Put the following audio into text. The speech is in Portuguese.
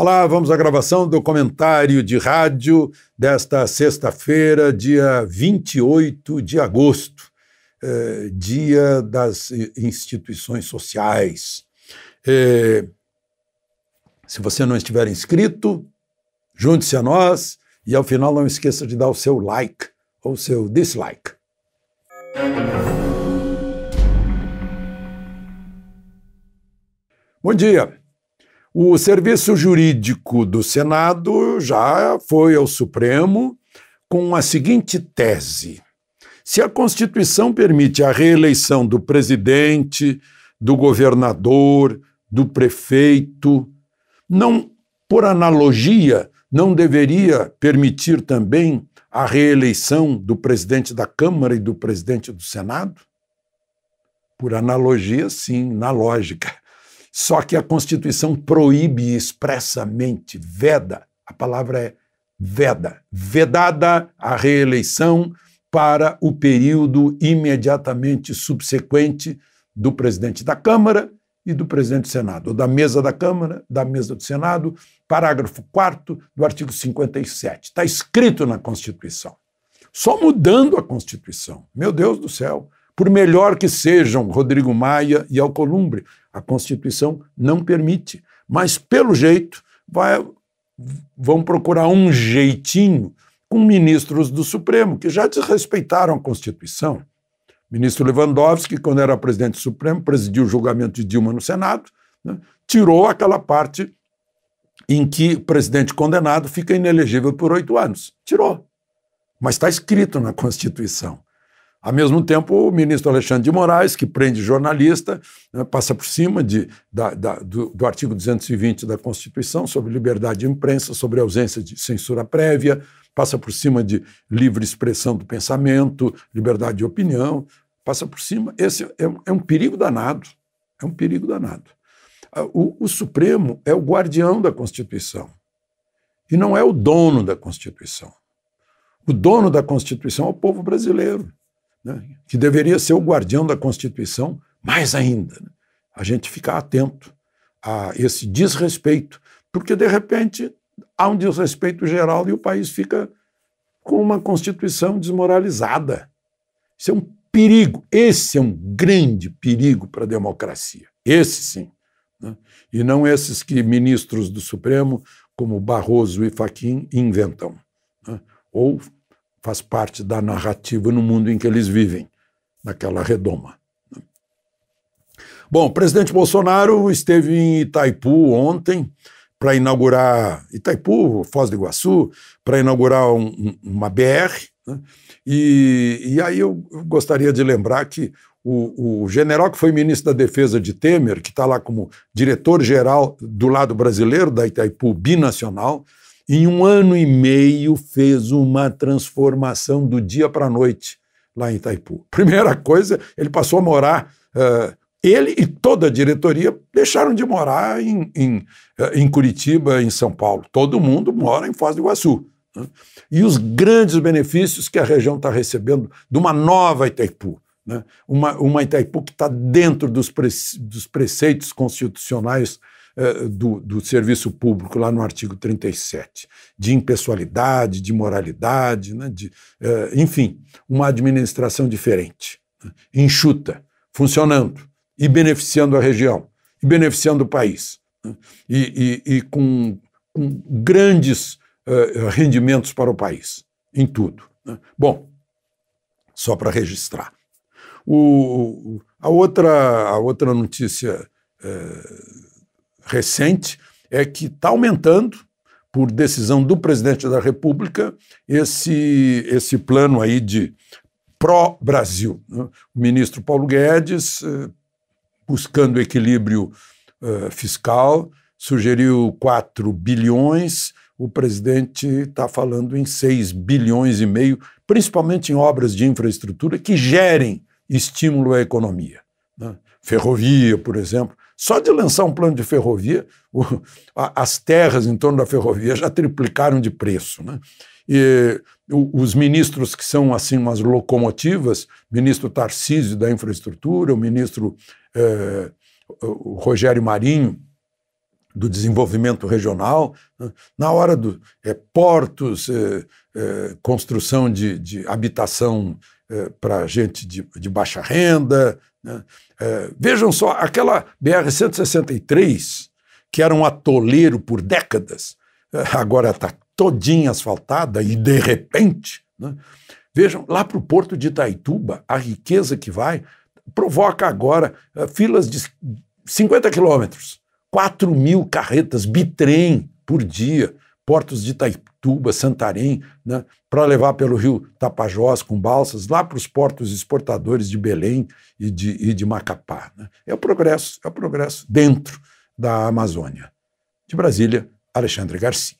Olá, vamos à gravação do comentário de rádio desta sexta-feira, dia 28 de agosto, eh, dia das instituições sociais. Eh, se você não estiver inscrito, junte-se a nós e ao final não esqueça de dar o seu like ou o seu dislike. Bom dia! O serviço jurídico do Senado já foi ao Supremo com a seguinte tese: se a Constituição permite a reeleição do presidente, do governador, do prefeito, não, por analogia, não deveria permitir também a reeleição do presidente da Câmara e do presidente do Senado? Por analogia, sim, na lógica. Só que a Constituição proíbe expressamente, veda, a palavra é veda, vedada a reeleição para o período imediatamente subsequente do presidente da Câmara e do presidente do Senado, ou da mesa da Câmara, da mesa do Senado, parágrafo 4 do artigo 57. Está escrito na Constituição. Só mudando a Constituição. Meu Deus do céu. Por melhor que sejam Rodrigo Maia e Alcolumbre, a Constituição não permite. Mas, pelo jeito, vai, vão procurar um jeitinho com ministros do Supremo, que já desrespeitaram a Constituição. ministro Lewandowski, quando era presidente do Supremo, presidiu o julgamento de Dilma no Senado, né, tirou aquela parte em que o presidente condenado fica inelegível por oito anos. Tirou. Mas está escrito na Constituição. Ao mesmo tempo, o ministro Alexandre de Moraes, que prende jornalista, né, passa por cima de, da, da, do, do, artigo 220 da Constituição sobre liberdade de imprensa, sobre ausência de censura prévia, passa por cima de livre expressão do pensamento, liberdade de opinião, passa por cima. Esse é, é um perigo danado. É um perigo danado. Ah, o, o Supremo é o guardião da Constituição e não é o dono da Constituição. O dono da Constituição é o povo brasileiro né, que deveria ser o guardião da Constituição, mais ainda, né, a gente ficar atento a esse desrespeito, porque de repente há um desrespeito geral e o país fica com uma Constituição desmoralizada. Isso é um perigo, esse é um grande perigo para a democracia, esse sim. Né? E não esses que ministros do Supremo, como Barroso e Faquim, inventam, né? ou faz parte da narrativa no mundo em que eles vivem, naquela redoma. Né? Bom, o presidente Bolsonaro esteve em Itaipu ontem para inaugurar Itaipu, Foz do Iguaçu, para inaugurar um, uma BR. Né? E, e aí eu gostaria de lembrar que o, o, general que foi ministro da Defesa de Temer, que está lá como diretor-geral do lado brasileiro da Itaipu Binacional, em um ano e meio fez uma transformação do dia para a noite lá em Itaipu. Primeira coisa, ele passou a morar. Uh, ele e toda a diretoria deixaram de morar em, em, eh, em Curitiba, em São Paulo. Todo mundo mora em Foz do Iguaçu. Né? E os grandes benefícios que a região está recebendo de uma nova Itaipu. Né? Uma, uma Itaipu que está dentro dos, pre, dos preceitos constitucionais eh, do, do serviço público, lá no artigo 37, de impessoalidade, de moralidade, né, de, uh, enfim, uma administração diferente, né, enxuta, funcionando e beneficiando a região, e beneficiando o país, né, e, e, e, com, com grandes uh, rendimentos para o país, em tudo. Né. Bom, só para registrar. O, a, outra, a outra notícia recente é que está aumentando, por decisão do presidente da República, esse, esse plano aí de pró-Brasil. Né? O ministro Paulo Guedes, eh, buscando equilíbrio eh, fiscal, sugeriu 4 bilhões, o presidente está falando em 6 bilhões e meio, principalmente em obras de infraestrutura que gerem estímulo à economia. Né? Ferrovia, por exemplo, só de lançar um plano de ferrovia, o, a, as terras em torno da ferrovia já triplicaram de preço. Né? E o, os ministros que são assim umas locomotivas, ministro Tarcísio da Infraestrutura, o ministro eh, o Rogério Marinho, do desenvolvimento regional, né? na hora de eh, é, portos, é, é, construção de, de habitação para gente de, de, baixa renda, né? É, vejam só, aquela BR-163, que era um atoleiro por décadas, é, agora está todinha asfaltada e de repente. Né? Vejam, lá para o porto de Itaituba, a riqueza que vai provoca agora uh, filas de 50 quilômetros, 4 mil carretas, bitrem por dia portos de Itaituba, Santarém, né, para levar pelo rio Tapajós com balsas, lá para os portos exportadores de Belém e de, e de Macapá. Né. É o progresso, é o progresso dentro da Amazônia. De Brasília, Alexandre Garcia.